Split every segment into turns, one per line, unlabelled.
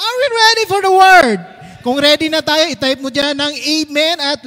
Are we ready for the word? Kung ready na tayo, i-type mo dyan ng Amen at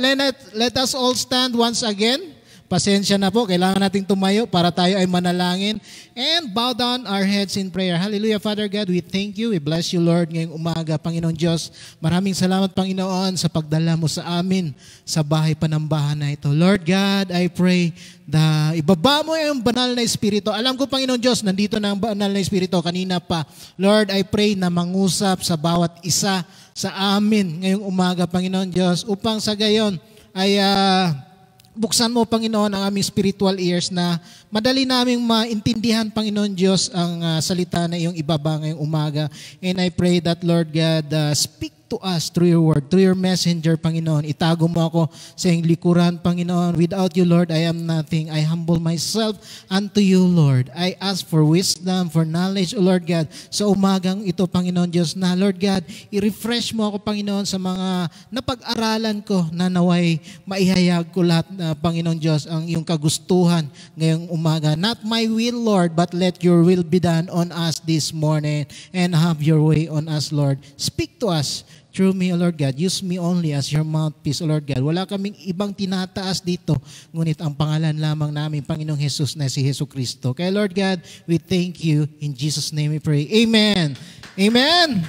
let us all stand once again. Pasensya na po, kailangan nating tumayo para tayo ay manalangin and bow down our heads in prayer. Hallelujah, Father God, we thank you, we bless you, Lord, ngayong umaga, Panginoon Diyos. Maraming salamat, Panginoon, sa pagdala mo sa amin sa bahay panambahan na ito. Lord God, I pray na ibaba mo yung banal na Espiritu. Alam ko, Panginoon Diyos, nandito na ang banal na Espiritu kanina pa. Lord, I pray na mangusap sa bawat isa sa amin ngayong umaga, Panginoon Diyos, upang sa gayon ay... Uh, Buksan mo, Panginoon, ang aming spiritual ears na madali naming maintindihan, Panginoon Diyos, ang uh, salita na iyong ibaba ngayong umaga. And I pray that, Lord God, uh, speak to us through your word, through your messenger, Panginoon. Itago mo ako sa iyong likuran, Panginoon. Without you, Lord, I am nothing. I humble myself unto you, Lord. I ask for wisdom, for knowledge, Lord God. Sa umagang ito, Panginoon Diyos, na Lord God, i-refresh mo ako, Panginoon, sa mga napag-aralan ko na naway maihayag ko lahat, na, Panginoon Diyos, ang iyong kagustuhan ngayong umaga. Not my will, Lord, but let your will be done on us this morning and have your way on us, Lord. Speak to us Through me, O Lord God, use me only as your mouthpiece, O Lord God. Wala kaming ibang tinataas dito, ngunit ang pangalan lamang namin, Panginoong Jesus na si Jesus Kristo. Kaya Lord God, we thank you. In Jesus' name we pray. Amen. Amen.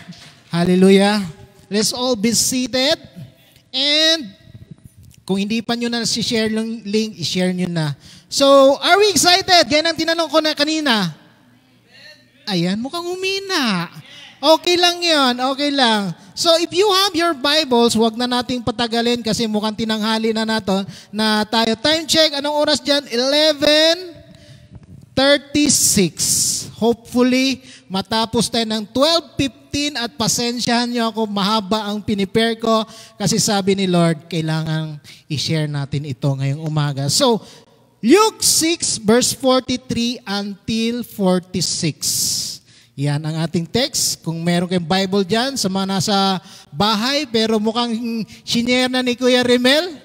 Hallelujah. Let's all be seated. And kung hindi pa nyo na si share yung link, i-share nyo na. So, are we excited? Ganyan ang tinanong ko na kanina. Ayan, mukhang umina. Okay lang yun, okay lang. So if you have your Bibles, wag na nating patagalin kasi mukhang tinanghali na nato na tayo. Time check, anong oras dyan? 11.36. Hopefully, matapos tayo ng 12.15 at pasensyahan nyo ako, mahaba ang pinipare ko kasi sabi ni Lord, kailangan i-share natin ito ngayong umaga. So, Luke 6 verse 43 until 46. Yan ang ating text. Kung meron kayong Bible dyan, sa mga nasa bahay, pero mukhang shinare na ni Kuya Rimel,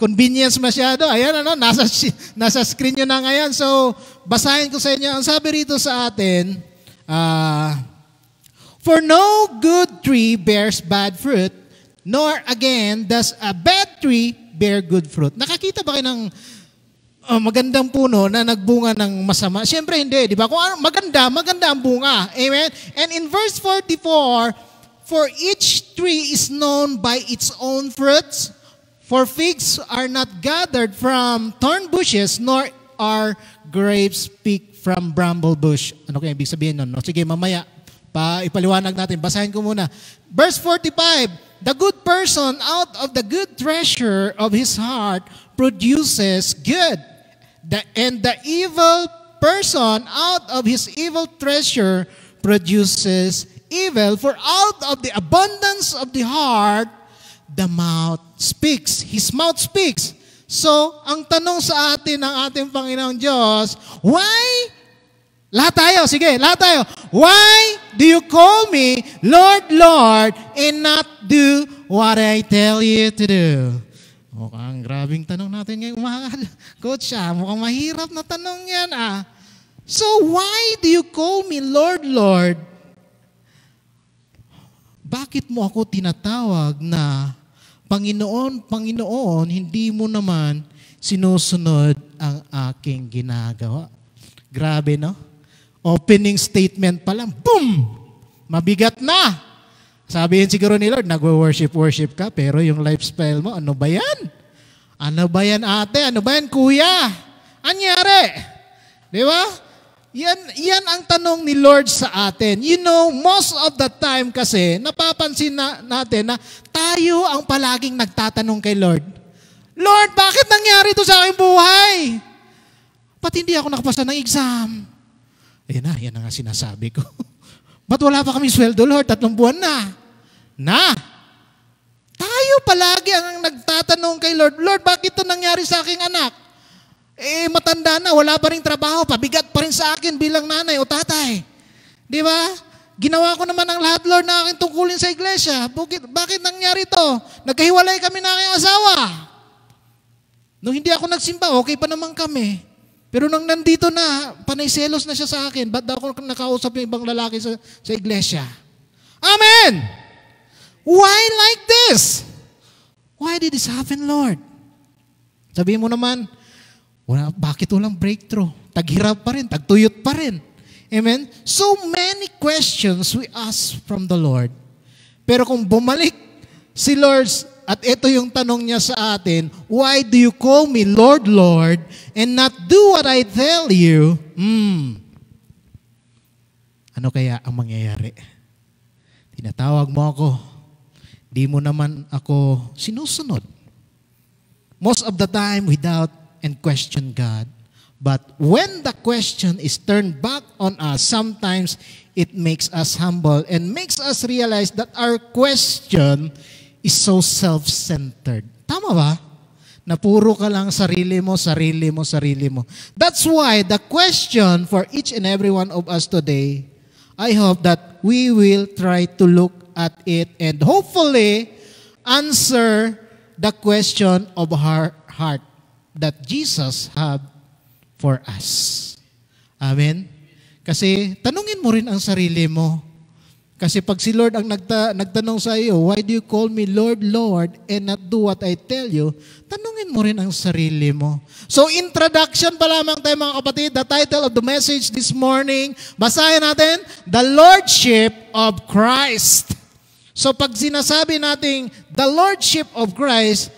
convenience masyado. Ayan, ano, nasa, nasa screen nyo na ngayon. So, basahin ko sa inyo. Ang sabi rito sa atin, uh, For no good tree bears bad fruit, nor again does a bad tree bear good fruit. Nakakita ba kayo ng uh, magandang puno na nagbunga ng masama? Siyempre hindi, di ba? Kung ano, maganda, maganda ang bunga. Amen? And in verse 44, For each tree is known by its own fruits, for figs are not gathered from thorn bushes, nor are grapes picked from bramble bush. Ano kaya ibig sabihin nun? No? Sige, mamaya, pa ipaliwanag natin. Basahin ko muna. Verse 45, The good person out of the good treasure of his heart produces good. The, and the evil person out of his evil treasure produces evil, for out of the abundance of the heart, the mouth speaks. His mouth speaks. So, ang tanong sa atin ng ating Panginoong Diyos, why? Lahat tayo, sige, lahat tayo. Why do you call me Lord, Lord, and not do what I tell you to do? Mukhang grabing tanong natin ngayong umagal. Coach, ah, mukhang mahirap na tanong yan ah. So why do you call me Lord, Lord? Bakit mo ako tinatawag na Panginoon, Panginoon, hindi mo naman sinusunod ang aking ginagawa? Grabe no? Opening statement pa lang, boom! Mabigat na! Sabihin siguro ni Lord, nagwo-worship-worship ka, pero yung lifestyle mo, ano ba yan? Ano ba yan ate? Ano ba yan kuya? Anyari? Di ba? Yan, yan ang tanong ni Lord sa atin. You know, most of the time kasi, napapansin na, natin na tayo ang palaging nagtatanong kay Lord. Lord, bakit nangyari to sa aking buhay? Pati hindi ako nakapasa ng exam. Ayun na, yan ang sinasabi ko. Ba't wala pa kami sweldo, Lord? Tatlong buwan na. Na! Tayo palagi ang nagtatanong kay Lord, Lord, bakit ito nangyari sa aking anak? Eh, matanda na, wala pa rin trabaho, pabigat pa rin sa akin bilang nanay o tatay. Di ba? Ginawa ko naman ang lahat, Lord, na aking tungkulin sa iglesia. Bakit, bakit nangyari ito? Nagkahiwalay kami na aking asawa. Nung hindi ako nagsimba, okay pa naman kami. Pero nang nandito na, panayselos na siya sa akin, ba't ako nakausap yung ibang lalaki sa, sa iglesia? Amen! Why like this? Why did this happen, Lord? Sabihin mo naman, wala, bakit walang breakthrough? Taghirap pa rin, tagtuyot pa rin. Amen? So many questions we ask from the Lord. Pero kung bumalik si Lord at ito yung tanong niya sa atin, Why do you call me Lord, Lord, and not do what I tell you? Hmm. Ano kaya ang mangyayari? Tinatawag mo ako. Di mo naman ako sinusunod. Most of the time without and question God. But when the question is turned back on us, sometimes it makes us humble and makes us realize that our question is is so self-centered. Tama ba? Napuro ka lang sarili mo, sarili mo, sarili mo. That's why the question for each and every one of us today, I hope that we will try to look at it and hopefully answer the question of our heart that Jesus have for us. Amen? Kasi tanungin mo rin ang sarili mo, kasi pag si Lord ang nagta, nagtanong sa iyo, why do you call me Lord, Lord, and not do what I tell you? Tanungin mo rin ang sarili mo. So introduction pa lamang tayo mga kapatid, the title of the message this morning, basahin natin, The Lordship of Christ. So pag sinasabi natin, the Lordship of Christ,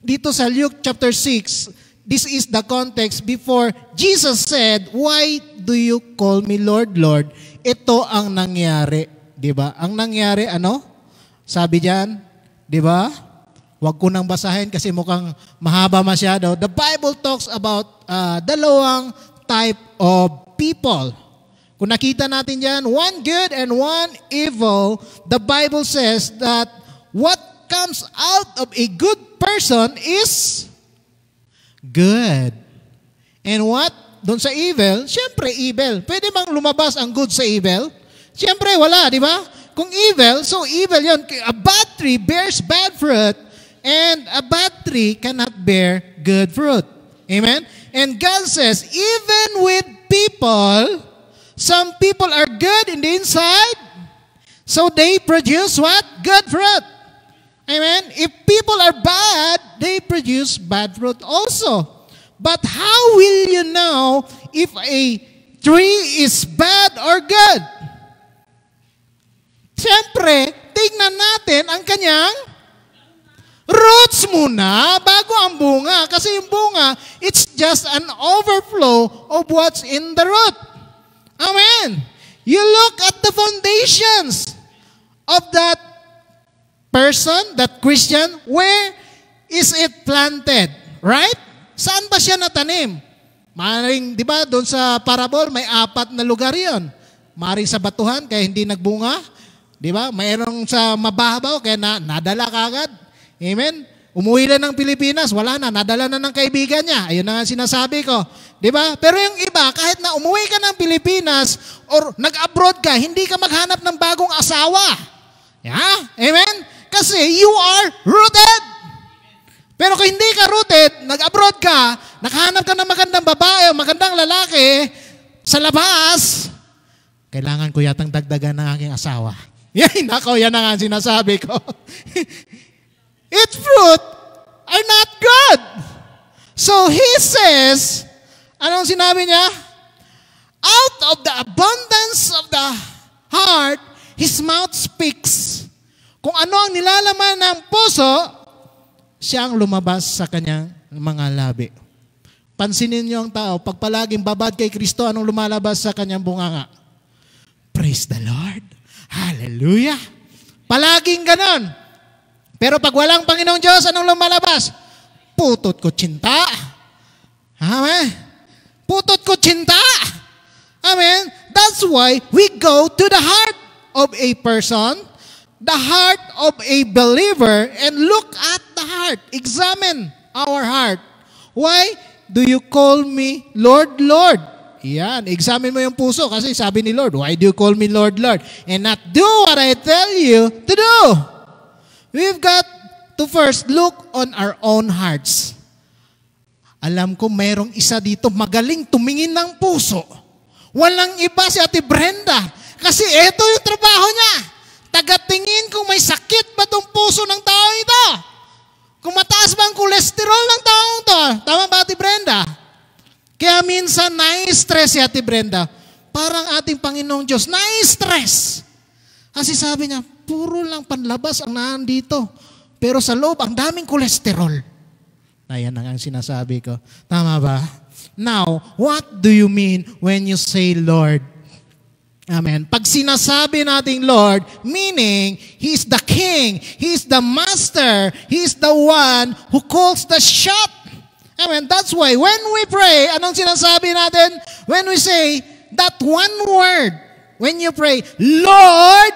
dito sa Luke chapter 6, this is the context before Jesus said, why do you call me Lord, Lord, ito ang nangyari, 'di ba? Ang nangyari ano? Sabi diyan, 'di ba? Huwag ko nang basahin kasi mukhang mahaba masyado. The Bible talks about uh, dalawang type of people. Kung nakita natin diyan, one good and one evil, the Bible says that what comes out of a good person is good. And what doon sa evil, siyempre evil. Pwede bang lumabas ang good sa evil? Siyempre wala, di ba? Kung evil, so evil yon. A bad tree bears bad fruit and a bad tree cannot bear good fruit. Amen? And God says, even with people, some people are good in the inside, so they produce what? Good fruit. Amen? If people are bad, they produce bad fruit also. But how will you know if a tree is bad or good? Siyempre, tignan natin ang kanyang roots muna bago ang bunga. Kasi yung bunga, it's just an overflow of what's in the root. Amen. You look at the foundations of that person, that Christian, where is it planted? Right? Saan ba siya natanim? Maring, di ba, doon sa parabor, may apat na lugar yon. Maring sa batuhan, kaya hindi nagbunga. Di ba? Mayroong sa mababaw, kaya na, nadala agad. Amen? Umuwi na ng Pilipinas, wala na, nadala na ng kaibigan niya. Ayun na nga sinasabi ko. Di ba? Pero yung iba, kahit na umuwi ka ng Pilipinas or nag-abroad ka, hindi ka maghanap ng bagong asawa. Yeah? Amen? Kasi you are rooted pero kung hindi ka rooted, nag-abroad ka, nakahanap ka ng magandang babae o magandang lalaki sa labas, kailangan ko yatang dagdagan ng aking asawa. Yan, nako, yan ang sinasabi ko. Its fruit are not good. So he says, anong sinabi niya? Out of the abundance of the heart, his mouth speaks. Kung ano ang nilalaman ng puso, siya ang lumabas sa kanyang mga labi. Pansinin niyo ang tao, pag palaging babad kay Kristo, anong lumalabas sa kanyang bunganga? Praise the Lord! Hallelujah! Palaging ganon. Pero pag walang Panginoong Diyos, anong lumalabas? Putot ko cinta! Amen? Putot ko cinta! Amen? That's why we go to the heart of a person the heart of a believer and look at the heart. Examine our heart. Why do you call me Lord, Lord? Yan, examine mo yung puso kasi sabi ni Lord, why do you call me Lord, Lord? And not do what I tell you to do. We've got to first look on our own hearts. Alam ko mayroong isa dito magaling tumingin ng puso. Walang iba si Ate Brenda kasi ito yung trabaho niya tagatingin kung may sakit ba tong puso ng tao ito. Kung mataas ba ang kolesterol ng tao to. Tama ba, Ate Brenda? Kaya minsan, na-stress si Ate Brenda. Parang ating Panginoong Diyos, na-stress. Kasi sabi niya, puro lang panlabas ang nandito. Pero sa loob, ang daming kolesterol. Ayan ang sinasabi ko. Tama ba? Now, what do you mean when you say, Lord, Amen. Pag sinasabi nating Lord, meaning, He's the King, He's the Master, He's the one who calls the shot. Amen. That's why when we pray, anong sinasabi natin? When we say that one word, when you pray, Lord,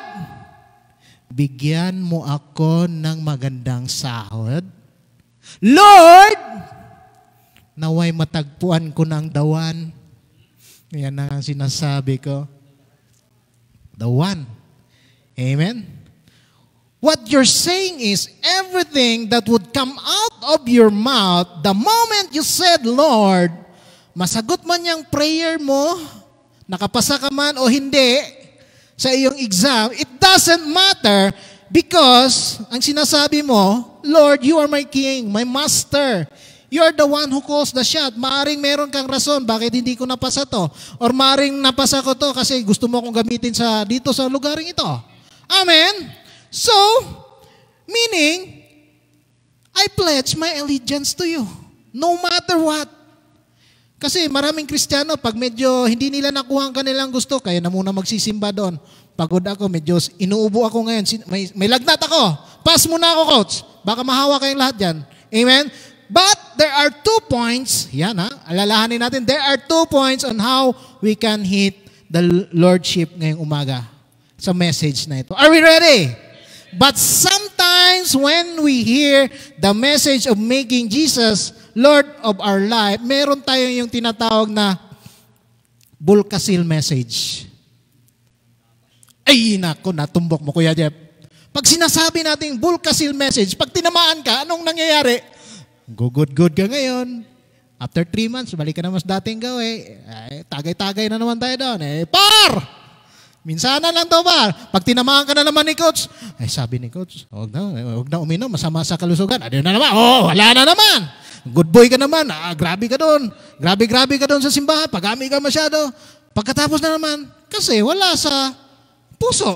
bigyan mo ako ng magandang sahod. Lord, naway matagpuan ko ng dawan. Yan ang sinasabi ko the one. Amen? What you're saying is everything that would come out of your mouth, the moment you said, Lord, masagot man yung prayer mo, nakapasa ka man o hindi sa iyong exam, it doesn't matter because ang sinasabi mo, Lord, you are my King, my Master. You're the one who calls the shot. Maaring meron kang rason bakit hindi ko napasa to. Or maaring napasa ko to kasi gusto mo akong gamitin sa dito sa lugaring ito. Amen? So, meaning, I pledge my allegiance to you. No matter what. Kasi maraming Kristiyano, pag medyo hindi nila nakuha ang kanilang gusto, kaya na muna magsisimba doon. Pagod ako, medyo inuubo ako ngayon. May, may lagnat ako. Pass muna ako, coach. Baka mahawa kayong lahat yan. Amen? But there are two points, yan ha, alalahanin natin, there are two points on how we can hit the Lordship ngayong umaga sa message na ito. Are we ready? But sometimes when we hear the message of making Jesus Lord of our life, meron tayong yung tinatawag na Bulkasil message. Ay, nako, natumbok mo, Kuya Jeff. Pag sinasabi nating Bulkasil message, pag tinamaan ka, anong nangyayari? go good good ka ngayon. After three months, balik ka na mas dating gawin. Eh, tagay-tagay na naman tayo doon. Eh, par! na lang to ba? Pag tinamaan ka na naman ni coach, ay eh, sabi ni coach, huwag na, huwag na uminom, masama sa kalusugan. Ano na naman? Oh, wala na naman. Good boy ka naman. Ah, grabe ka doon. Grabe-grabe ka doon sa simbahan. Pagami ka masyado. Pagkatapos na naman, kasi wala sa puso.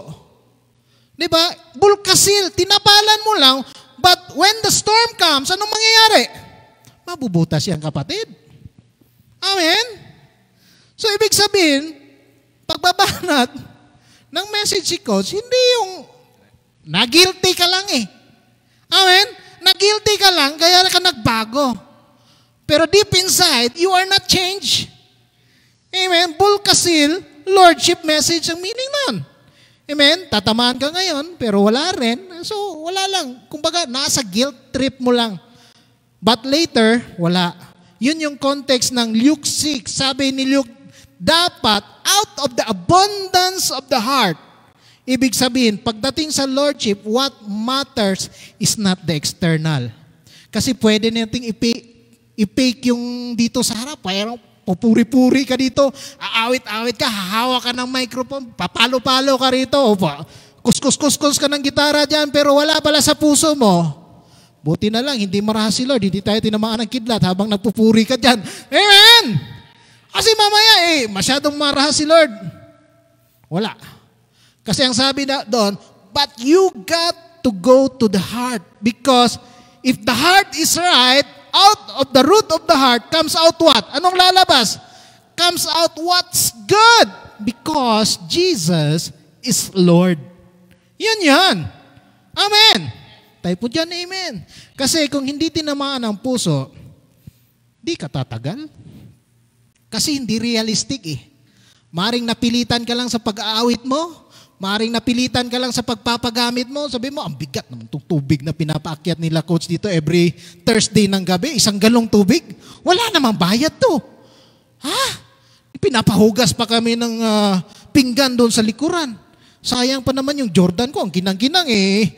Di ba? Bulkasil, tinapalan mo lang, But when the storm comes, anong mangyayari? Mabubutas yan kapatid. Amen? So ibig sabihin, pagbabanat ng message si coach, hindi yung nagilty ka lang eh. Amen? Nagilty ka lang, kaya ka nagbago. Pero deep inside, you are not changed. Amen? Bulkasil, lordship message ang meaning nun. Amen? Tatamaan ka ngayon, pero wala rin. So, wala lang. Kumbaga, nasa guilt trip mo lang. But later, wala. Yun yung context ng Luke 6. Sabi ni Luke, dapat out of the abundance of the heart. Ibig sabihin, pagdating sa Lordship, what matters is not the external. Kasi pwede nating ipi, i-fake yung dito sa harap. Pero Pupuri-puri ka dito, aawit-awit ka, hahawa ka ng microphone, papalo-palo ka rito, o pa, kus kus ka ng gitara dyan, pero wala pala sa puso mo. Buti na lang, hindi maraha si Lord, hindi tayo tinamaan ng kidlat habang nagpupuri ka dyan. Amen! Kasi mamaya, eh, masyadong maraha si Lord. Wala. Kasi ang sabi na doon, but you got to go to the heart because if the heart is right, out of the root of the heart comes out what? Anong lalabas? Comes out what's good because Jesus is Lord. Yun yan. Amen. Type po dyan, amen. Kasi kung hindi tinamaan ang puso, di ka tatagal. Kasi hindi realistic eh. Maring napilitan ka lang sa pag-aawit mo, Maring napilitan ka lang sa pagpapagamit mo. Sabi mo, ang bigat naman itong tubig na pinapaakyat nila coach dito every Thursday ng gabi. Isang galong tubig. Wala namang bayad to. Ha? Pinapahugas pa kami ng uh, pinggan doon sa likuran. Sayang pa naman yung Jordan ko. Ang ginang-ginang eh.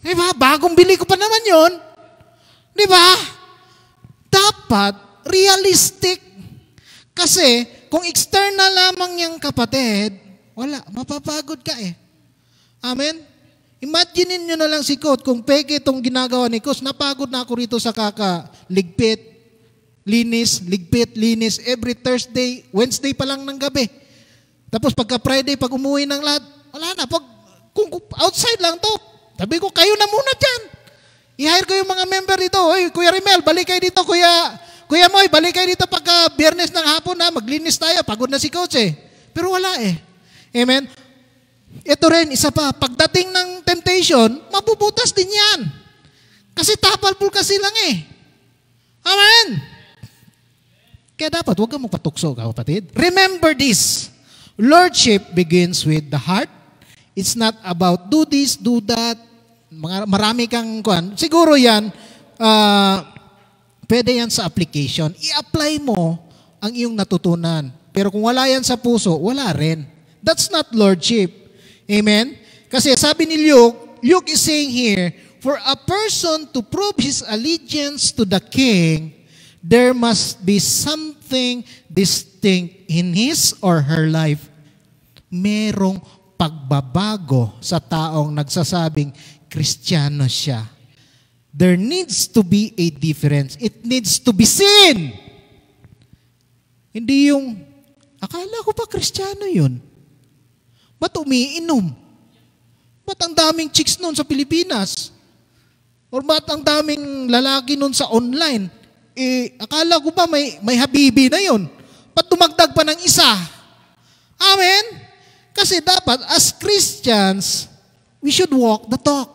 Di Bagong bili ko pa naman yon. Di ba? Dapat realistic. Kasi kung external lamang yung kapatid, wala. Mapapagod ka eh. Amen? Imagine nyo na lang si Kot, kung peke itong ginagawa ni Kot, napagod na ako rito sa kaka. Ligpit, linis, ligpit, linis, every Thursday, Wednesday pa lang ng gabi. Tapos pagka Friday, pag umuwi ng lahat, wala na. Pag, kung outside lang to, sabi ko, kayo na muna dyan. I-hire ko yung mga member dito. Hoy, Kuya Rimel, balik kayo dito. Kuya, Kuya Moy, balik kayo dito pagka biyernes ng hapon na maglinis tayo. Pagod na si coach eh. Pero wala eh. Amen? Ito rin, isa pa, pagdating ng temptation, mabubutas din yan. Kasi tapalpul kasi lang eh. Amen? Kaya dapat, huwag kang magpatukso, kapatid. Remember this. Lordship begins with the heart. It's not about do this, do that. marami kang kuan. Siguro yan, uh, pwede yan sa application. I-apply mo ang iyong natutunan. Pero kung wala yan sa puso, wala rin. That's not lordship. Amen? Kasi sabi ni Luke, Luke is saying here, for a person to prove his allegiance to the king, there must be something distinct in his or her life. Merong pagbabago sa taong nagsasabing Kristiyano siya. There needs to be a difference. It needs to be seen. Hindi yung, akala ko pa Kristiyano yun. Ba't umiinom? Ba't ang daming chicks noon sa Pilipinas? Or ba't ang daming lalaki noon sa online? Eh, akala ko ba may, may habibi na yon? Ba't dumagdag pa ng isa? Amen? Kasi dapat, as Christians, we should walk the talk.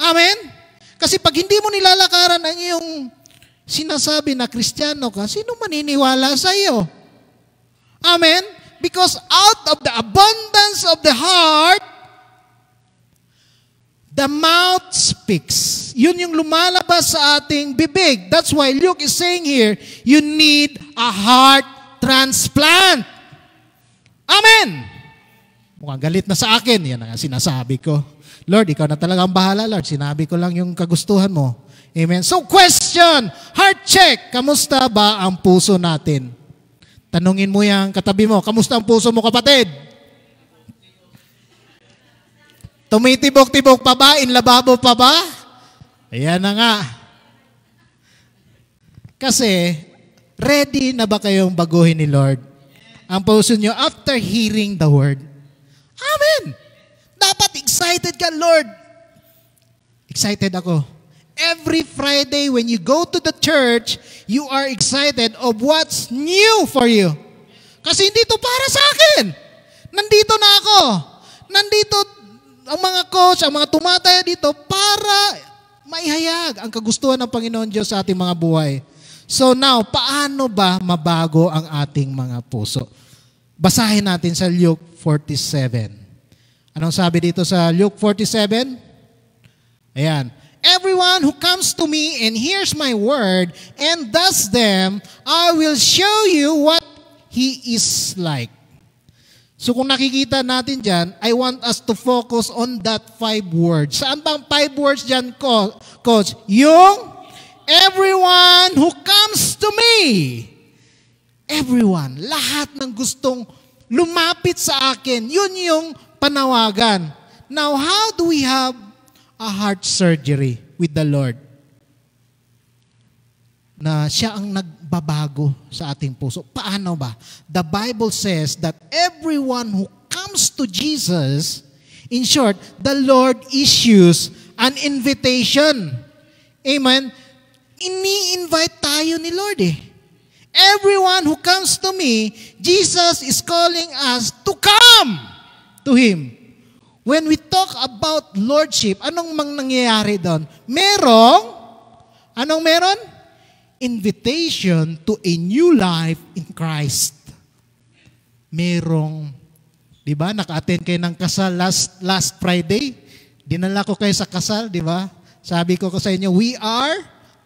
Amen? Kasi pag hindi mo nilalakaran ang iyong sinasabi na kristyano ka, sino maniniwala sa iyo? Amen? Because out of the abundance of the heart, the mouth speaks. Yun yung lumalabas sa ating bibig. That's why Luke is saying here, you need a heart transplant. Amen! Mukhang galit na sa akin. Yan ang sinasabi ko. Lord, ikaw na talaga ang bahala, Lord. Sinabi ko lang yung kagustuhan mo. Amen. So question, heart check, kamusta ba ang puso natin? Tanungin mo yung katabi mo, kamusta ang puso mo kapatid? Tumitibok-tibok pa ba? Inlababo pa ba? Ayan na nga. Kasi, ready na ba kayong baguhin ni Lord? Ang puso nyo after hearing the word. Amen! Dapat excited ka, Lord. Excited ako Every Friday when you go to the church, you are excited of what's new for you. Kasi hindi to para sa akin. Nandito na ako. Nandito ang mga coach, ang mga tumataya dito para maihayag ang kagustuhan ng Panginoon Diyos sa ating mga buhay. So now, paano ba mabago ang ating mga puso? Basahin natin sa Luke 47. Anong sabi dito sa Luke 47? Ayan. Everyone who comes to me and hears my word and does them, I will show you what he is like. So kung nakikita natin dyan, I want us to focus on that five words. Saan bang five words dyan, Coach? Yung everyone who comes to me. Everyone, lahat ng gustong lumapit sa akin, yun yung panawagan. Now, how do we have a heart surgery with the Lord. Na siya ang nagbabago sa ating puso. Paano ba? The Bible says that everyone who comes to Jesus, in short, the Lord issues an invitation. Amen? Ini-invite tayo ni Lord eh. Everyone who comes to me, Jesus is calling us to come to Him. When we talk about lordship, anong mang nangyayari doon? Merong, anong meron? Invitation to a new life in Christ. Merong, di ba, naka-attend kayo ng kasal last, last Friday? Dinala ko kayo sa kasal, di ba? Sabi ko ko sa inyo, we are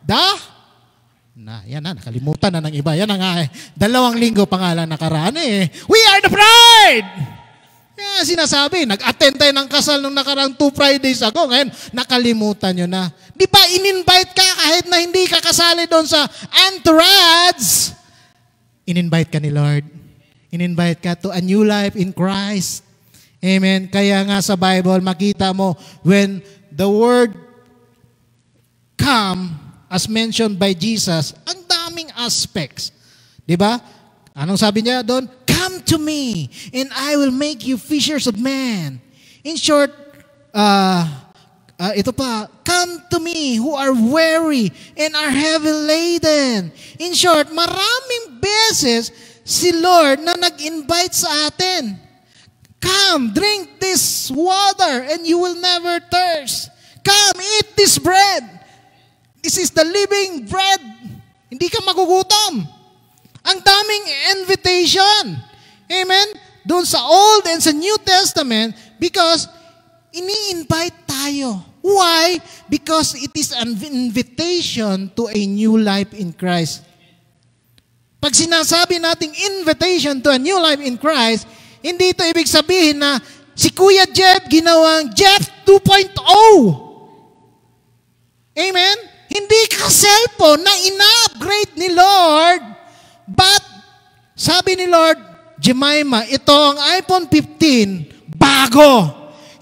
the na, yan na, nakalimutan na ng iba. Yan na nga eh. Dalawang linggo pa nga lang nakaraan eh. We are the bride! Kaya sinasabi, nag-attend tayo ng kasal nung nakarang two Fridays ago. Ngayon, nakalimutan nyo na. Di ba in-invite ka kahit na hindi ka kasali doon sa entourage? In-invite ka ni Lord. In-invite ka to a new life in Christ. Amen. Kaya nga sa Bible, makita mo, when the word come, as mentioned by Jesus, ang daming aspects. Di ba? Anong sabi niya doon? Come to me and I will make you fishers of men. In short, uh, uh, ito pa, come to me who are weary and are heavy laden. In short, maraming beses si Lord na nag-invite sa atin. Come, drink this water and you will never thirst. Come, eat this bread. This is the living bread. Hindi ka magugutom. Ang daming invitation. Amen? Doon sa Old and sa New Testament because ini-invite tayo. Why? Because it is an invitation to a new life in Christ. Pag sinasabi nating invitation to a new life in Christ, hindi ito ibig sabihin na si Kuya Jeff ginawang Jeff 2.0. Amen? Hindi ka cellphone na ina-upgrade ni Lord But, sabi ni Lord, Jemima, ito ang iPhone 15, bago.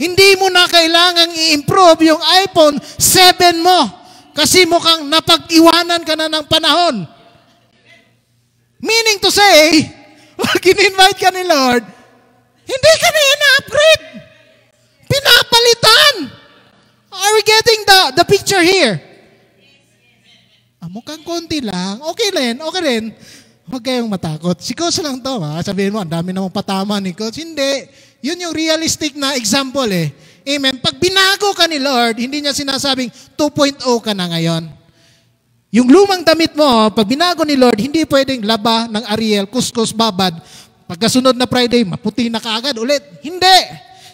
Hindi mo na kailangang i-improve yung iPhone 7 mo kasi mukhang napag-iwanan ka na ng panahon. Meaning to say, pag in-invite ka ni Lord, hindi ka na ina-upgrade. Pinapalitan. Are we getting the, the picture here? Ah, mukhang konti lang. Okay rin, okay rin. Huwag kayong matakot. Si coach lang to. Ha? Sabihin mo, ang dami namang patama ni coach. Hindi. Yun yung realistic na example eh. Amen. Pag binago ka ni Lord, hindi niya sinasabing 2.0 ka na ngayon. Yung lumang damit mo, pag binago ni Lord, hindi pwedeng laba ng Ariel, kuskus, babad. Pagkasunod na Friday, maputi na kaagad ulit. Hindi.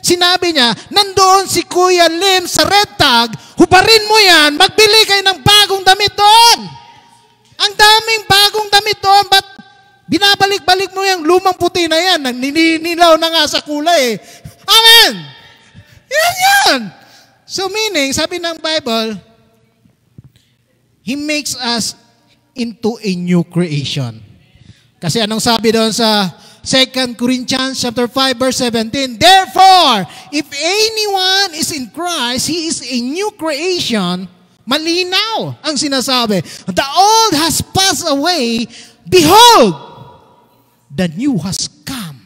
Sinabi niya, nandoon si Kuya Lim sa red tag, hubarin mo yan, magbili kayo ng bagong damit doon. Ang daming bagong damit doon, ba't binabalik-balik mo yung lumang puti na yan, naninilaw na nga sa kulay eh. Amen! Yan yan! So meaning, sabi ng Bible, He makes us into a new creation. Kasi anong sabi doon sa 2 Corinthians chapter 5 verse 17, Therefore, if anyone is in Christ, he is a new creation. Malinaw ang sinasabi. The old has passed away. Behold, the new has come.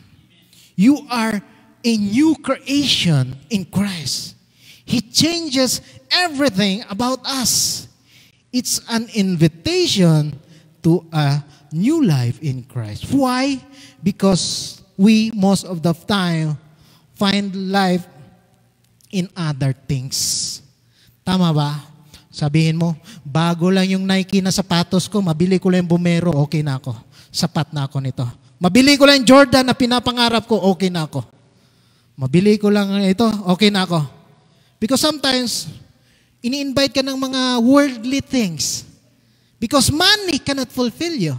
You are a new creation in Christ. He changes everything about us. It's an invitation to a new life in Christ. Why? Because we, most of the time, find life in other things. Tama ba? Sabihin mo, bago lang yung Nike na sapatos ko, mabili ko lang yung Bumero, okay na ako. Sapat na ako nito. Mabili ko lang yung Jordan na pinapangarap ko, okay na ako. Mabili ko lang ito, okay na ako. Because sometimes, ini-invite ka ng mga worldly things. Because money cannot fulfill you.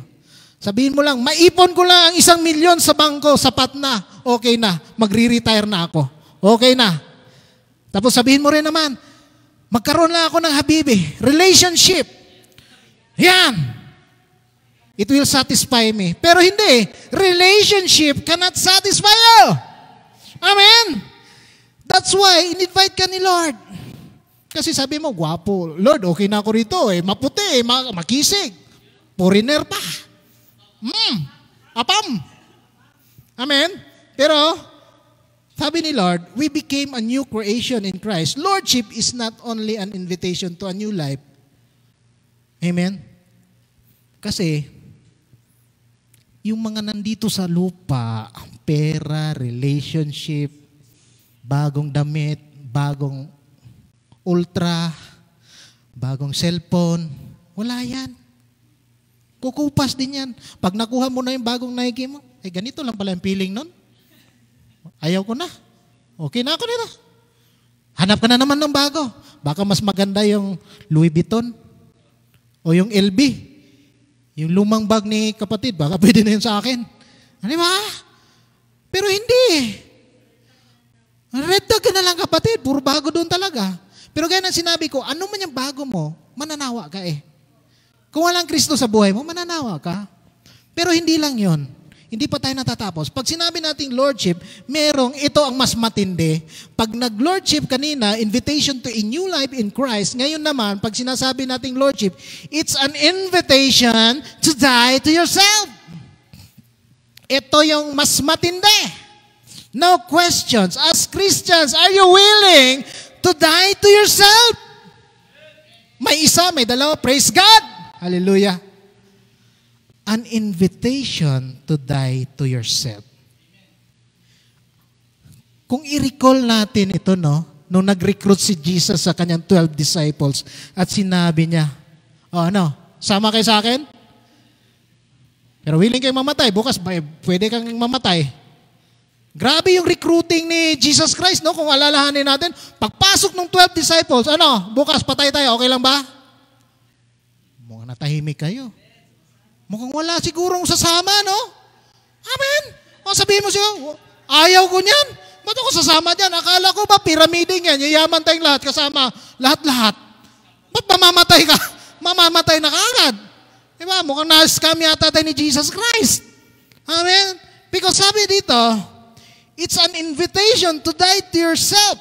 Sabihin mo lang, maipon ko lang ang isang milyon sa bangko, sapat na, okay na, magre-retire na ako. Okay na. Tapos sabihin mo rin naman, Magkaroon lang ako ng habibi. Relationship. Yan. It will satisfy me. Pero hindi. Relationship cannot satisfy you. Amen? That's why, in-invite ka ni Lord. Kasi sabi mo, guwapo. Lord, okay na ako rito eh. Maputi eh. Makisig. Foreigner pa. Mm. Apam. Amen? Pero, sabi ni Lord, we became a new creation in Christ. Lordship is not only an invitation to a new life. Amen? Kasi, yung mga nandito sa lupa, pera, relationship, bagong damit, bagong ultra, bagong cellphone, wala yan. Kukupas din yan. Pag nakuha mo na yung bagong Nike mo, eh ganito lang pala yung feeling nun. Ayaw ko na. Okay na ako nito. Hanap ka na naman ng bago. Baka mas maganda yung Louis Vuitton o yung LB. Yung lumang bag ni kapatid, baka pwede na yun sa akin. Ano ba? Pero hindi. Eh. Red dog ka na lang kapatid, puro bago doon talaga. Pero gaya ng sinabi ko, ano man yung bago mo, mananawa ka eh. Kung walang Kristo sa buhay mo, mananawa ka. Pero hindi lang yon. Hindi pa tayo natatapos. Pag sinabi nating lordship, merong ito ang mas matindi. Pag nag-lordship kanina, invitation to a new life in Christ, ngayon naman, pag sinasabi nating lordship, it's an invitation to die to yourself. Ito yung mas matindi. No questions. As Christians, are you willing to die to yourself? May isa, may dalawa. Praise God! Hallelujah an invitation to die to yourself. Kung i-recall natin ito, no, nung nag-recruit si Jesus sa kanyang 12 disciples at sinabi niya, oh, ano, sama kayo sa akin? Pero willing kayong mamatay, bukas eh, pwede kang mamatay. Grabe yung recruiting ni Jesus Christ, no? Kung alalahanin natin, pagpasok ng 12 disciples, ano, bukas patay tayo, okay lang ba? Mga natahimik kayo. Mukhang wala sigurong sasama, no? Amen. O sabihin mo siya, ayaw ko niyan. Ba't ako sasama diyan? Akala ko ba piramiding yan? Yayaman tayong lahat kasama. Lahat-lahat. Ba't mamamatay ka? Mamamatay na kaagad. Diba? Mukhang na-scam yata tayo ni Jesus Christ. Amen? Because sabi dito, it's an invitation to die to yourself.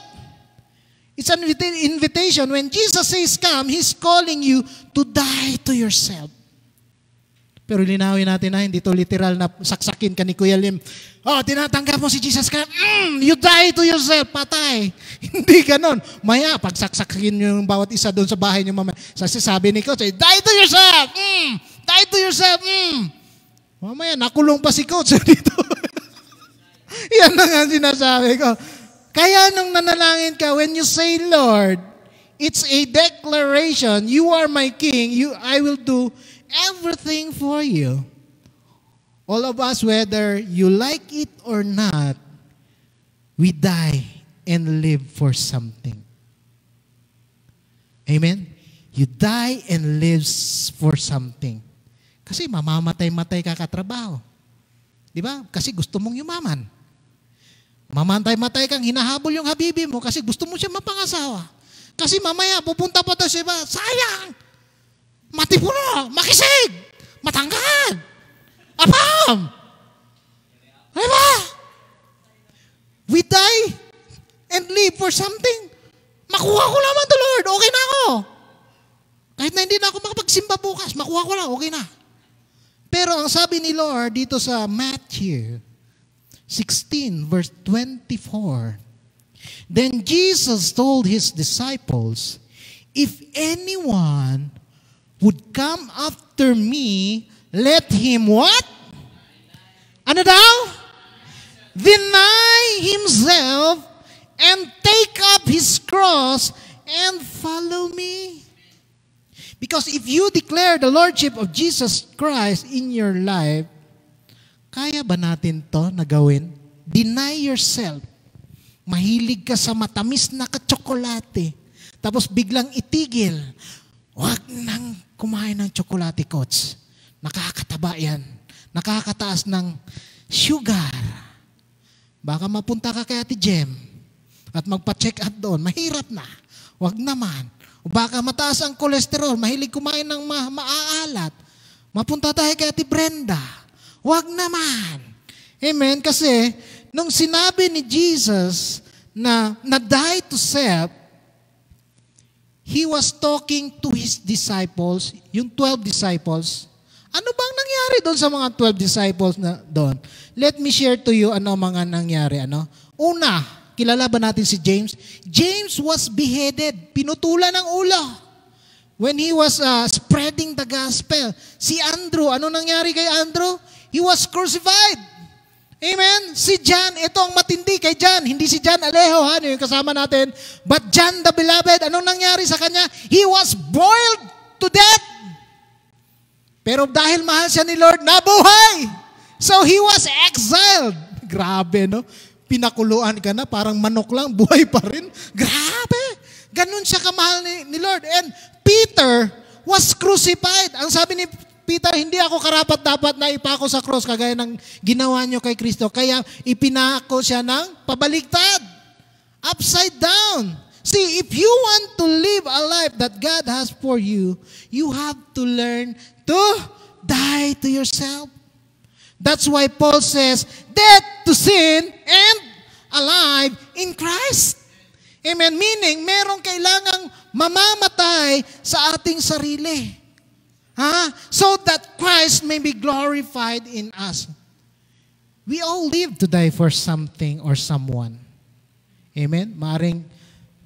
It's an invitation. When Jesus says come, He's calling you to die to yourself. Pero linawin natin na, hindi to literal na saksakin ka ni Kuya Lim. Oh, tinatanggap mo si Jesus ka, mm, you die to yourself, patay. hindi ganon. Maya, pagsaksakin nyo yung bawat isa doon sa bahay nyo mamaya. Kasi sabi ni Coach, eh, die to yourself, mm, die to yourself, mm. Mamaya, nakulong pa si Coach dito. Yan na nga sinasabi ko. Kaya nung nanalangin ka, when you say, Lord, it's a declaration, you are my king, you, I will do everything for you. All of us, whether you like it or not, we die and live for something. Amen? You die and live for something. Kasi mamamatay-matay ka katrabaho. Di ba? Kasi gusto mong yumaman. Mamantay-matay kang hinahabol yung habibi mo kasi gusto mo siya mapangasawa. Kasi mamaya pupunta pa tayo sa iba, sayang! matipuno, makisig, matangkad, apam. Diba? We die and live for something. Makuha ko naman to Lord, okay na ako. Kahit na hindi na ako makapagsimba bukas, makuha ko lang, okay na. Pero ang sabi ni Lord dito sa Matthew 16 verse 24, Then Jesus told his disciples, If anyone would come after me, let him what? Ano daw? Deny himself and take up his cross and follow me. Because if you declare the Lordship of Jesus Christ in your life, kaya ba natin to na gawin? Deny yourself. Mahilig ka sa matamis na katsokolate. Tapos biglang itigil. Huwag nang kumain ng chocolate coach. Nakakataba yan. Nakakataas ng sugar. Baka mapunta ka kay Ate Jem at magpa-check up doon. Mahirap na. Wag naman. O baka mataas ang kolesterol. Mahilig kumain ng ma- maaalat. Mapunta tayo kay Ate Brenda. Wag naman. Amen? Kasi nung sinabi ni Jesus na na die to self, he was talking to his disciples, yung 12 disciples. Ano bang nangyari doon sa mga 12 disciples na doon? Let me share to you ano mga nangyari. Ano? Una, kilala ba natin si James? James was beheaded. Pinutulan ng ulo. When he was uh, spreading the gospel. Si Andrew, ano nangyari kay Andrew? He was crucified. Amen? Si John, ito ang matindi kay John. Hindi si John Alejo, ha? Ano yung kasama natin. But John the Beloved, anong nangyari sa kanya? He was boiled to death. Pero dahil mahal siya ni Lord, nabuhay. So he was exiled. Grabe, no? Pinakuluan ka na, parang manok lang, buhay pa rin. Grabe. Ganun siya kamahal ni, ni Lord. And Peter was crucified. Ang sabi ni Peter, hindi ako karapat dapat na ipako sa cross kagaya ng ginawa nyo kay Kristo. Kaya ipinako siya ng pabaligtad. Upside down. See, if you want to live a life that God has for you, you have to learn to die to yourself. That's why Paul says, dead to sin and alive in Christ. Amen. Meaning, merong kailangang mamamatay sa ating sarili. Ha? So that Christ may be glorified in us. We all live today for something or someone. Amen? Maring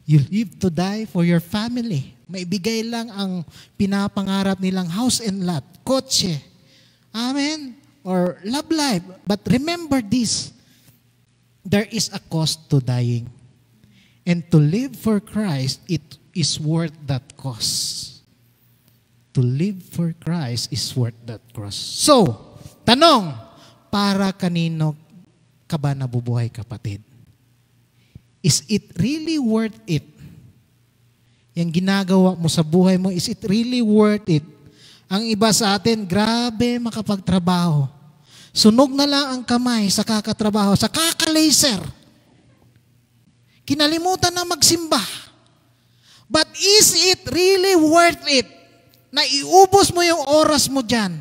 you live to die for your family. May bigay lang ang pinapangarap nilang house and lot, kotse. Amen? Or love life. But remember this, there is a cost to dying. And to live for Christ, it is worth that cost to live for Christ is worth that cross. So, tanong, para kanino ka ba nabubuhay kapatid? Is it really worth it? Yung ginagawa mo sa buhay mo, is it really worth it? Ang iba sa atin, grabe makapagtrabaho. Sunog na lang ang kamay sa kakatrabaho, sa kakalaser. Kinalimutan na magsimba. But is it really worth it? na iubos mo yung oras mo dyan.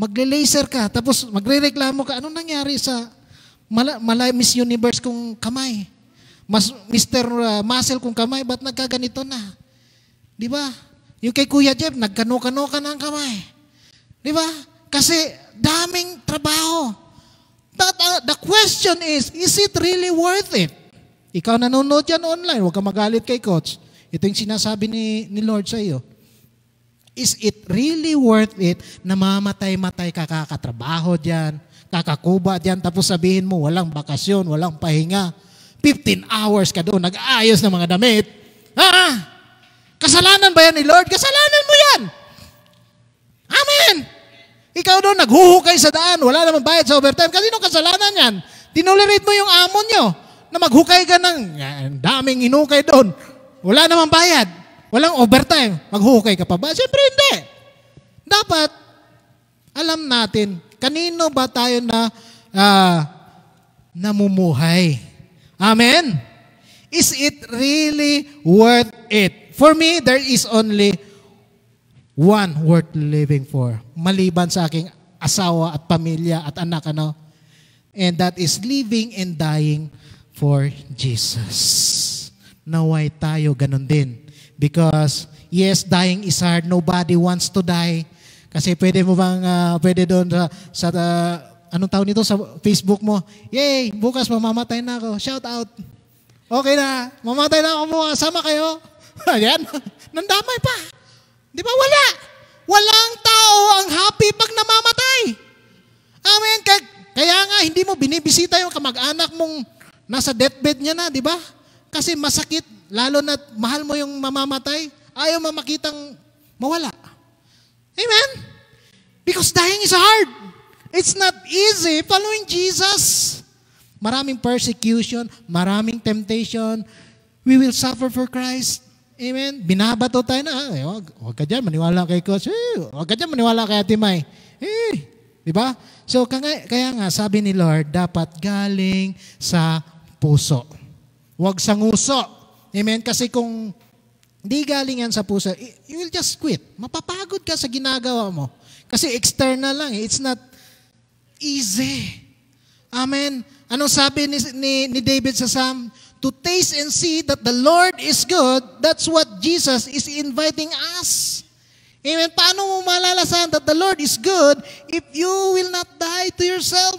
Magle-laser ka, tapos magre-reklamo ka, anong nangyari sa mala, mala Miss Universe kung kamay? Mas, Mr. Uh, Muscle kung kamay, ba't nagkaganito na? Di ba? Yung kay Kuya Jeff, nagkano-kano ka na ang kamay. Di ba? Kasi daming trabaho. But uh, the question is, is it really worth it? Ikaw nanonood yan online, huwag ka magalit kay coach. Ito yung sinasabi ni, ni Lord sa iyo. Is it really worth it na mamatay-matay ka kakatrabaho dyan, kakakuba dyan, tapos sabihin mo walang bakasyon, walang pahinga. 15 hours ka doon, nag-aayos ng mga damit. Ha? kasalanan ba yan ni Lord? Kasalanan mo yan! Amen! Ikaw doon, naghuhukay sa daan, wala namang bayad sa overtime. Kasi nung kasalanan yan, tinolerate mo yung amon nyo na maghukay ka ng daming inukay doon. Wala namang bayad. Walang overtime. Maghukay ka pa ba? Siyempre hindi. Dapat, alam natin, kanino ba tayo na uh, namumuhay? Amen? Is it really worth it? For me, there is only one worth living for. Maliban sa aking asawa at pamilya at anak, ano? And that is living and dying for Jesus. Naway tayo ganun din. Because, yes, dying is hard. Nobody wants to die. Kasi pwede mo bang, uh, pwede doon sa, sa uh, anong taon nito sa Facebook mo, yay, bukas mamamatay na ako. Shout out. Okay na, mamatay na ako bukas. Sama kayo. Ayan, nandamay pa. Di ba? Wala. Walang tao ang happy pag namamatay. Amen. Kaya, kaya nga, hindi mo binibisita yung kamag-anak mong nasa deathbed niya na, di ba? Kasi masakit Lalo na mahal mo yung mamamatay, ayaw mo mawala. Amen? Because dying is hard. It's not easy following Jesus. Maraming persecution, maraming temptation. We will suffer for Christ. Amen? Binabato tayo na. Ah, eh, wag, wag ka dyan, maniwala kay Coach. Eh, wag ka dyan, maniwala kay Ate May. Eh, di ba? So, kaya, kaya nga, sabi ni Lord, dapat galing sa puso. Huwag sa nguso. Amen? Kasi kung di galing yan sa puso, you will just quit. Mapapagod ka sa ginagawa mo. Kasi external lang. Eh. It's not easy. Amen? Anong sabi ni, ni, ni David sa Psalm? To taste and see that the Lord is good, that's what Jesus is inviting us. Amen? Paano mo malalasan that the Lord is good if you will not die to yourself?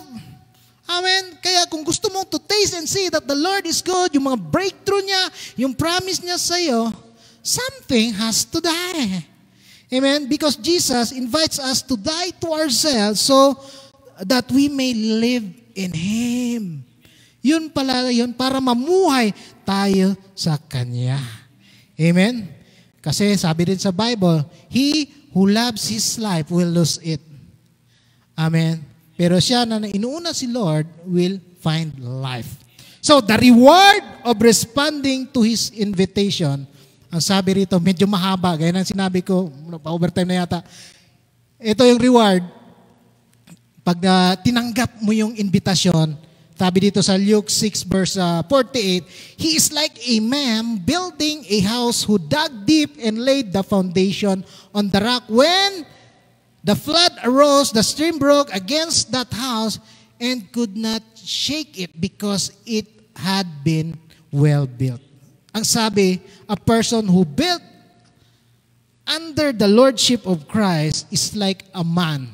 Amen? Kaya kung gusto mong to taste and see that the Lord is good, yung mga breakthrough niya, yung promise niya sa iyo, something has to die. Amen? Because Jesus invites us to die to ourselves so that we may live in Him. Yun pala yun para mamuhay tayo sa Kanya. Amen? Kasi sabi din sa Bible, He who loves his life will lose it. Amen? Pero siya na inuuna si Lord will find life. So, the reward of responding to His invitation, ang sabi rito, medyo mahaba, gaya ng sinabi ko, pa-overtime na yata. Ito yung reward, pag uh, tinanggap mo yung invitation, sabi dito sa Luke 6 verse uh, ah, 48, He is like a man building a house who dug deep and laid the foundation on the rock. When The flood arose, the stream broke against that house and could not shake it because it had been well built. Ang sabi, a person who built under the lordship of Christ is like a man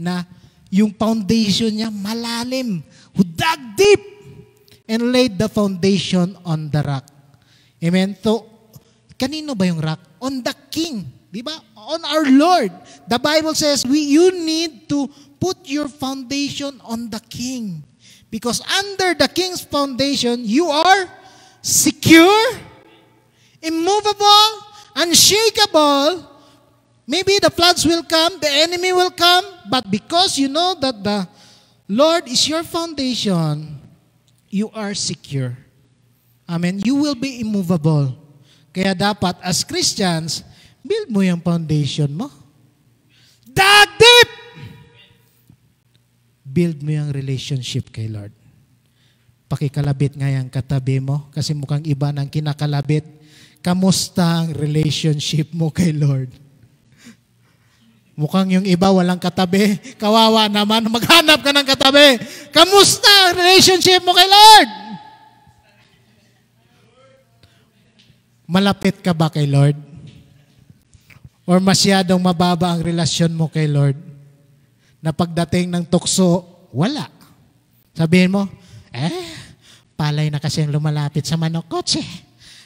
na yung foundation niya malalim, who dug deep and laid the foundation on the rock. Amen? So, kanino ba yung rock? On the king. On our Lord. The Bible says, we, you need to put your foundation on the King. Because under the King's foundation, you are secure, immovable, unshakable. Maybe the floods will come, the enemy will come, but because you know that the Lord is your foundation, you are secure. Amen. You will be immovable. Kaya dapat as Christians, i-build mo yung foundation mo. Dag deep! Build mo yung relationship kay Lord. Pakikalabit nga yung katabi mo kasi mukhang iba nang kinakalabit. Kamusta ang relationship mo kay Lord? Mukhang yung iba walang katabi. Kawawa naman. Maghanap ka ng katabi. Kamusta ang relationship mo kay Lord? Malapit ka ba kay Lord? or masyadong mababa ang relasyon mo kay Lord na pagdating ng tukso, wala. Sabihin mo, eh, palay na kasi ang lumalapit sa manok kotse.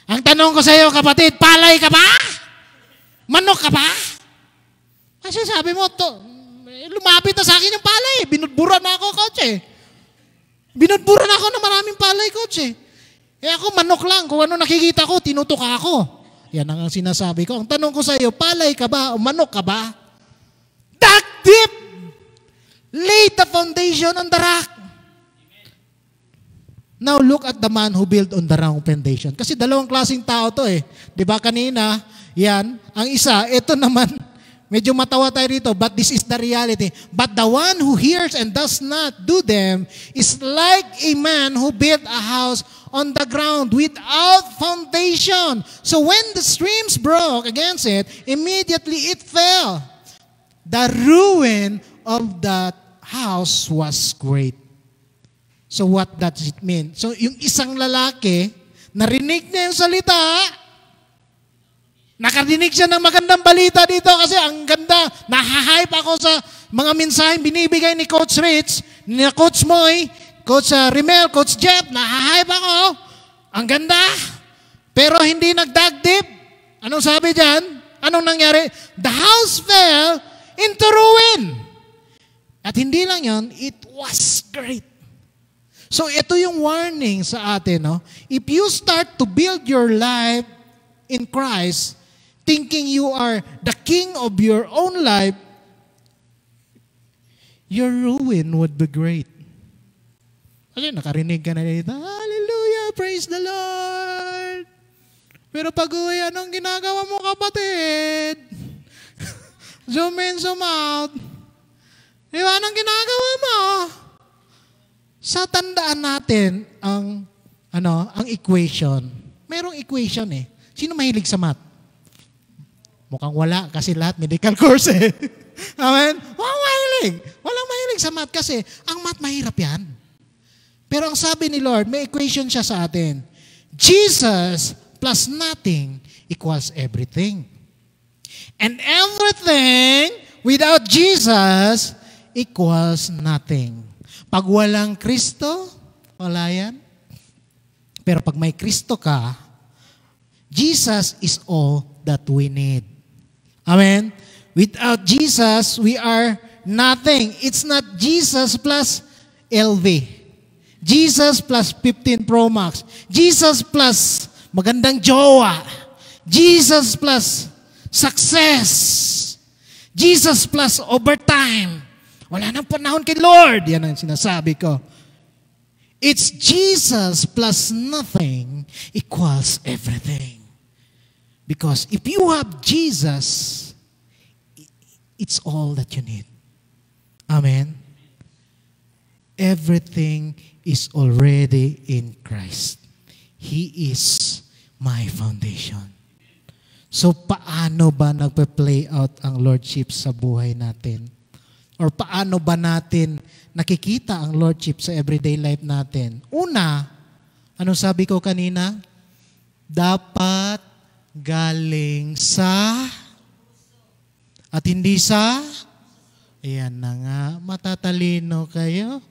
Ang tanong ko sa iyo, kapatid, palay ka ba? Manok ka ba? Kasi sabi mo, to, eh, lumapit na sa akin yung palay. Binudbura na ako kotse. Eh. Binudbura na ako ng maraming palay kotse. Eh. eh ako manok lang. Kung ano nakikita ko, tinutok ako. Yan ang, sinasabi ko. Ang tanong ko sa iyo, palay ka ba o manok ka ba? Duck deep! Lay the foundation on the rock. Now look at the man who built on the wrong foundation. Kasi dalawang klaseng tao to eh. 'Di ba kanina, 'yan, ang isa, ito naman Medyo matawa tayo rito, but this is the reality. But the one who hears and does not do them is like a man who built a house on the ground without foundation. So when the streams broke against it, immediately it fell. The ruin of that house was great. So what does it mean? So yung isang lalaki, narinig niya yung salita, Nakarinig siya ng magandang balita dito kasi ang ganda. Nahahype ako sa mga mensaheng binibigay ni Coach Rich, ni Coach Moy, Coach uh, Rimel, Coach Jeff. Nahahype ako. Ang ganda. Pero hindi nagdagdip. Anong sabi diyan? Anong nangyari? The house fell into ruin. At hindi lang yon, it was great. So ito yung warning sa atin. No? If you start to build your life in Christ, thinking you are the king of your own life, your ruin would be great. Kasi nakarinig ka na dito, Hallelujah, praise the Lord. Pero pag uwi, anong ginagawa mo kapatid? zoom in, zoom out. Di ba? Anong ginagawa mo? Sa tandaan natin ang ano, ang equation. Merong equation eh. Sino mahilig sa math? Mukhang wala kasi lahat medical course eh. Amen? Walang mahilig. Walang mahilig sa math kasi ang math mahirap yan. Pero ang sabi ni Lord, may equation siya sa atin. Jesus plus nothing equals everything. And everything without Jesus equals nothing. Pag walang Kristo, wala yan. Pero pag may Kristo ka, Jesus is all that we need. Amen? Without Jesus, we are nothing. It's not Jesus plus LV. Jesus plus 15 Pro Max. Jesus plus magandang jowa. Jesus plus success. Jesus plus overtime. Wala nang panahon kay Lord. Yan ang sinasabi ko. It's Jesus plus nothing equals everything. Because if you have Jesus, it's all that you need. Amen? Everything is already in Christ. He is my foundation. So paano ba nagpe-play out ang Lordship sa buhay natin? Or paano ba natin nakikita ang Lordship sa everyday life natin? Una, anong sabi ko kanina? Dapat galing sa at hindi sa Ayan na nga, matatalino kayo.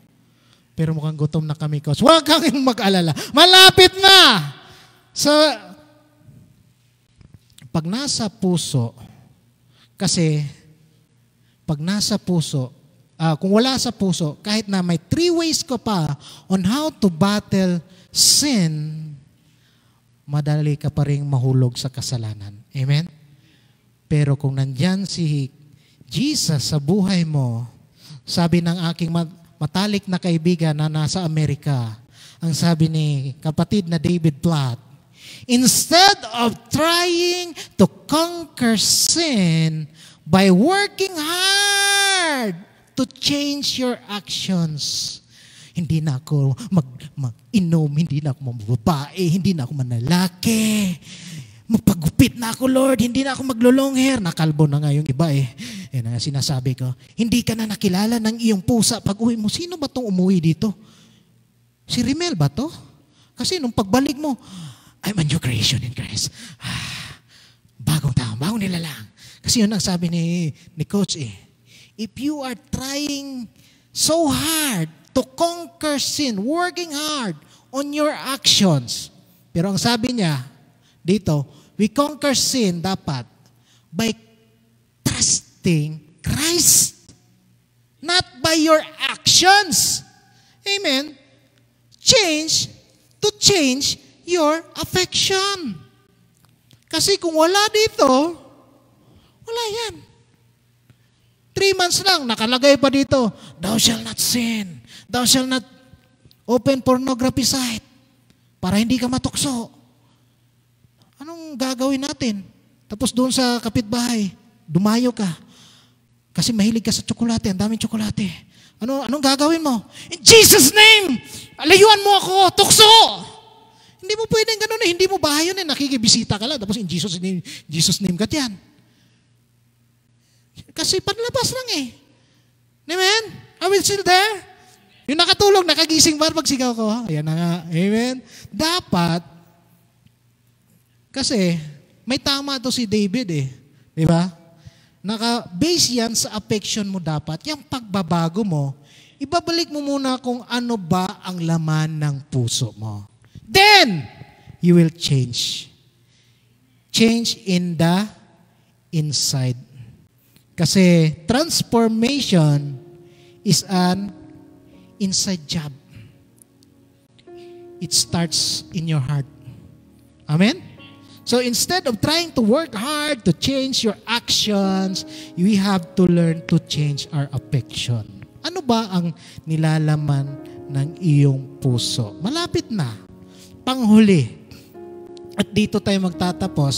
Pero mukhang gutom na kami, coach. wag kang mag-alala. Malapit na! sa pag nasa puso, kasi pag nasa puso, uh, kung wala sa puso, kahit na may three ways ko pa on how to battle sin, madali ka pa rin mahulog sa kasalanan. Amen? Pero kung nandyan si Jesus sa buhay mo, sabi ng aking matalik na kaibigan na nasa Amerika, ang sabi ni kapatid na David Platt, Instead of trying to conquer sin by working hard to change your actions, hindi na ako mag, mag-inom, hindi na ako mababae, hindi na ako manalaki. Magpagupit na ako, Lord. Hindi na ako maglo-long hair. Nakalbo na nga yung iba eh. Yan ang sinasabi ko. Hindi ka na nakilala ng iyong pusa pag uwi mo. Sino ba tong umuwi dito? Si Rimel ba to? Kasi nung pagbalik mo, I'm a new creation in Christ. Ah, bagong tao, bagong nilalang. Kasi yun ang sabi ni, ni Coach eh. If you are trying so hard to conquer sin, working hard on your actions. Pero ang sabi niya dito, we conquer sin dapat by trusting Christ, not by your actions. Amen? Change to change your affection. Kasi kung wala dito, wala yan. Three months lang, nakalagay pa dito, thou shall not sin. Thou shalt not open pornography site para hindi ka matukso. Anong gagawin natin? Tapos doon sa kapitbahay, dumayo ka. Kasi mahilig ka sa tsokolate, ang daming tsokolate. Ano, anong gagawin mo? In Jesus' name! Alayuan mo ako! Tukso! Hindi mo pwedeng ganun eh. Hindi mo bahay yun eh. Nakikibisita ka lang. Tapos in Jesus' name, Jesus' name ka tiyan. Kasi panlabas lang eh. Amen? Are we still there? Yung nakatulog, nakagising ba pag sigaw ko? Ayan ah, na nga. Amen? Dapat, kasi may tama to si David eh. Di ba? Naka-base yan sa affection mo dapat. Yung pagbabago mo, ibabalik mo muna kung ano ba ang laman ng puso mo. Then, you will change. Change in the inside. Kasi transformation is an inside job. It starts in your heart. Amen? So instead of trying to work hard to change your actions, we have to learn to change our affection. Ano ba ang nilalaman ng iyong puso? Malapit na. Panghuli. At dito tayo magtatapos.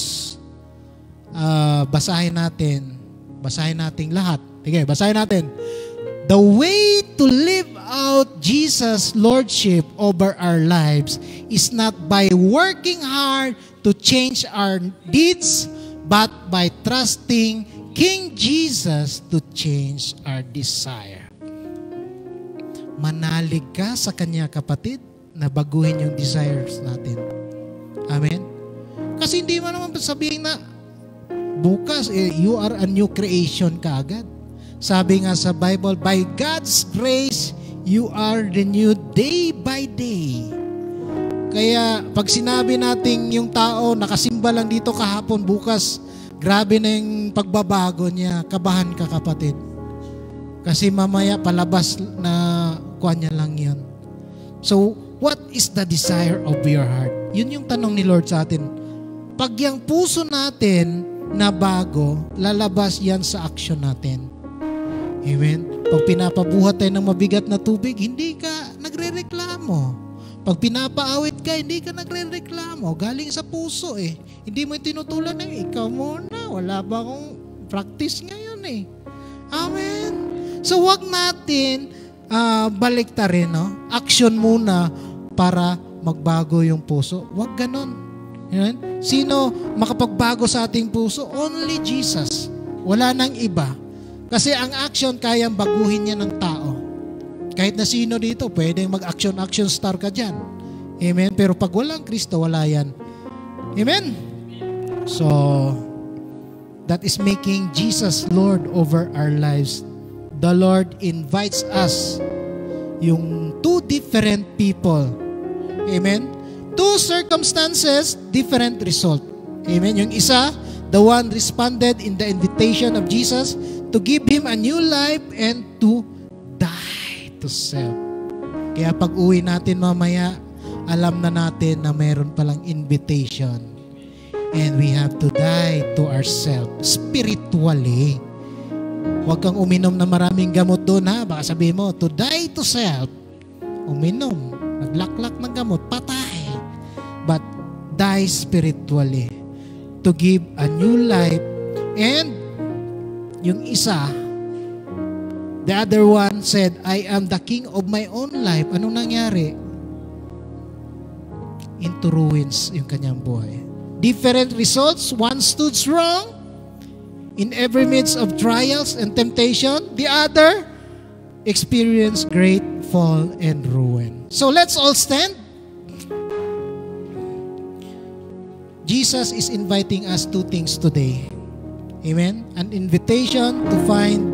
Uh, basahin natin. Basahin natin lahat. Sige, basahin natin. The way to live out Jesus' Lordship over our lives is not by working hard to change our deeds, but by trusting King Jesus to change our desire. Manalig ka sa Kanya, kapatid, na baguhin yung desires natin. Amen? Kasi hindi mo naman sabihin na bukas, eh, you are a new creation ka agad. Sabi nga sa Bible, by God's grace, you are renewed day by day. Kaya pag sinabi natin yung tao, nakasimba lang dito kahapon, bukas, grabe na yung pagbabago niya. Kabahan ka kapatid. Kasi mamaya palabas na kuha niya lang yun. So, what is the desire of your heart? Yun yung tanong ni Lord sa atin. Pag yung puso natin na bago, lalabas yan sa action natin. Amen? Pag pinapabuhat tayo ng mabigat na tubig, hindi ka nagre-reklamo. Pag pinapaawit ka, hindi ka nagre-reklamo. Galing sa puso eh. Hindi mo tinutulan eh. Ikaw muna. Wala ba akong practice ngayon eh. Amen. So wag natin uh, ah, balik ta rin, no? Action muna para magbago yung puso. Wag ganon. Amen? Sino makapagbago sa ating puso? Only Jesus. Wala nang iba. Kasi ang action, kayang baguhin niya ng tao. Kahit na sino dito, pwedeng mag-action, action star ka dyan. Amen? Pero pag walang Kristo, wala yan. Amen? So, that is making Jesus Lord over our lives. The Lord invites us, yung two different people. Amen? Two circumstances, different result. Amen? Yung isa, the one responded in the invitation of Jesus, to give him a new life and to die to self. Kaya pag uwi natin mamaya, alam na natin na meron palang invitation and we have to die to ourselves spiritually. Huwag kang uminom na maraming gamot doon ha. Baka sabihin mo, to die to self, uminom, naglaklak ng gamot, patay. But die spiritually to give a new life and yung isa, the other one said, I am the king of my own life. Anong nangyari? Into ruins yung kanyang buhay. Different results. One stood strong in every midst of trials and temptation. The other experienced great fall and ruin. So let's all stand. Jesus is inviting us two things today. Amen? An invitation to find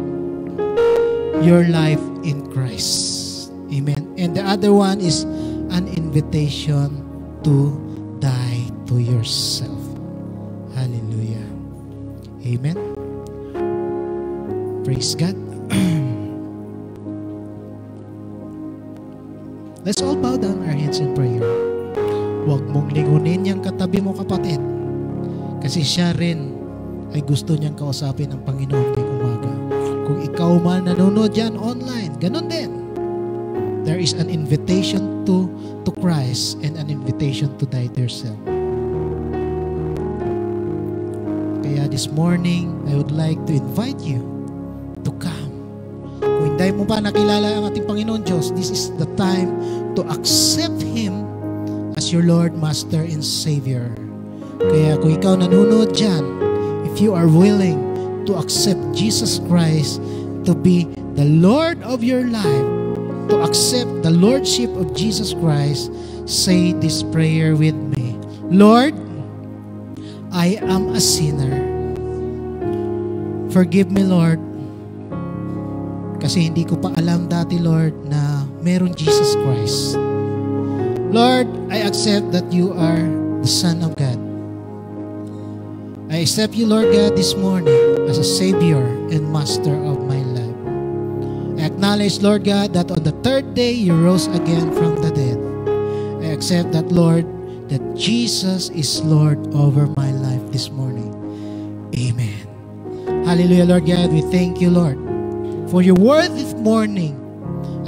your life in Christ. Amen. And the other one is an invitation to die to yourself. Hallelujah. Amen. Praise God. Let's all bow down our heads in prayer. Huwag mong lingunin yung katabi mo kapatid. Kasi siya rin ay gusto niyang kausapin ng Panginoon ngayong umaga. Kung ikaw man nanonood diyan online, ganun din. There is an invitation to to Christ and an invitation to die to yourself. Kaya this morning, I would like to invite you to come. Kung hindi mo pa nakilala ang ating Panginoon Diyos, this is the time to accept Him as your Lord, Master, and Savior. Kaya kung ikaw nanonood dyan, if you are willing to accept Jesus Christ to be the Lord of your life, to accept the Lordship of Jesus Christ, say this prayer with me. Lord, I am a sinner. Forgive me, Lord. Kasi hindi ko pa alam dati, Lord, na meron Jesus Christ. Lord, I accept that you are the Son of God. I accept you, Lord God, this morning as a Savior and Master of my life. I acknowledge, Lord God, that on the third day you rose again from the dead. I accept that, Lord, that Jesus is Lord over my life this morning. Amen. Hallelujah, Lord God. We thank you, Lord, for your word this morning.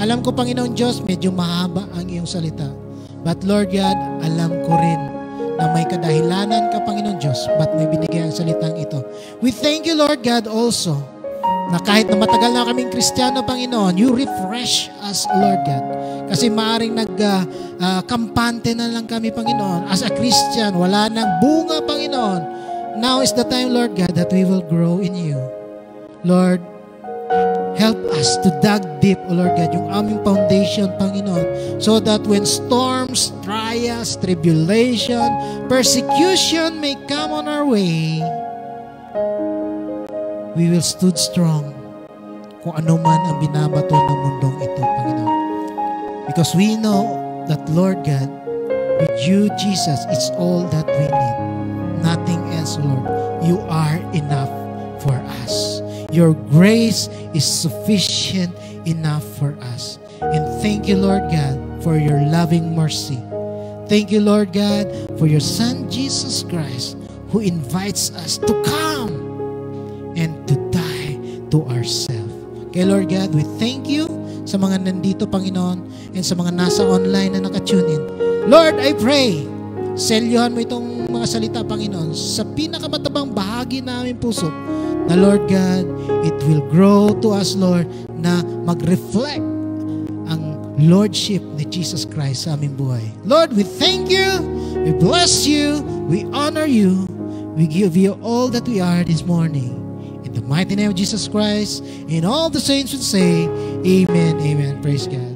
Alam ko, Panginoon Diyos, medyo mahaba ang iyong salita. But Lord God, alam ko rin na may kadahilanan ka, Panginoon Diyos, ba't may binigay ang salitang ito. We thank you, Lord God, also, na kahit na matagal na kaming Kristiyano, Panginoon, you refresh us, Lord God. Kasi maaring nagkampante ah, ah, uh, uh, na lang kami, Panginoon. As a Christian, wala nang bunga, Panginoon. Now is the time, Lord God, that we will grow in you. Lord, Help us to dig deep, O Lord God, yung aming foundation, Panginoon, so that when storms, trials, tribulation, persecution may come on our way, we will stood strong kung ano man ang binabato ng mundong ito, Panginoon. Because we know that, Lord God, with you, Jesus, it's all that we need. Nothing else, Lord. You are enough. Your grace is sufficient enough for us. And thank you, Lord God, for your loving mercy. Thank you, Lord God, for your Son, Jesus Christ, who invites us to come and to die to ourselves. Kay Lord God, we thank you sa mga nandito, Panginoon, and sa mga nasa online na nakatune in. Lord, I pray, selyohan mo itong mga salita, Panginoon, sa pinakamatabang bahagi ng aming puso, na Lord God, it will grow to us, Lord, na mag-reflect ang Lordship ni Jesus Christ sa aming buhay. Lord, we thank you, we bless you, we honor you, we give you all that we are this morning. In the mighty name of Jesus Christ, and all the saints would say, Amen, Amen. Praise God.